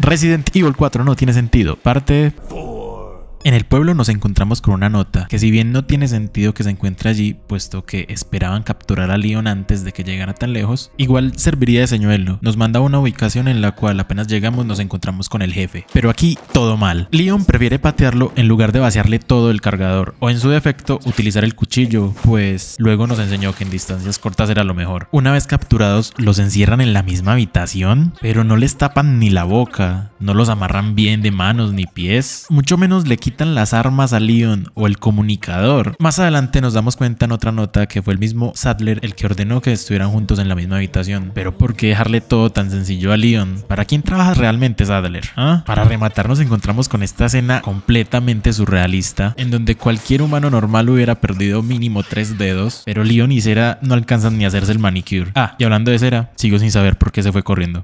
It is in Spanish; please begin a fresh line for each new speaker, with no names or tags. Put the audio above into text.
Resident Evil 4 no tiene sentido. Parte... En el pueblo nos encontramos con una nota, que si bien no tiene sentido que se encuentre allí, puesto que esperaban capturar a Leon antes de que llegara tan lejos, igual serviría de señuelo. Nos manda a una ubicación en la cual apenas llegamos nos encontramos con el jefe. Pero aquí todo mal. Leon prefiere patearlo en lugar de vaciarle todo el cargador, o en su defecto utilizar el cuchillo, pues luego nos enseñó que en distancias cortas era lo mejor. Una vez capturados, los encierran en la misma habitación, pero no les tapan ni la boca, no los amarran bien de manos ni pies, mucho menos le quitan las armas a Leon o el comunicador. Más adelante nos damos cuenta en otra nota que fue el mismo Sadler el que ordenó que estuvieran juntos en la misma habitación. Pero ¿por qué dejarle todo tan sencillo a Leon? ¿Para quién trabajas realmente Sadler? Ah? Para rematar nos encontramos con esta escena completamente surrealista en donde cualquier humano normal hubiera perdido mínimo tres dedos, pero Leon y Cera no alcanzan ni a hacerse el manicure. Ah, y hablando de Cera, sigo sin saber por qué se fue corriendo.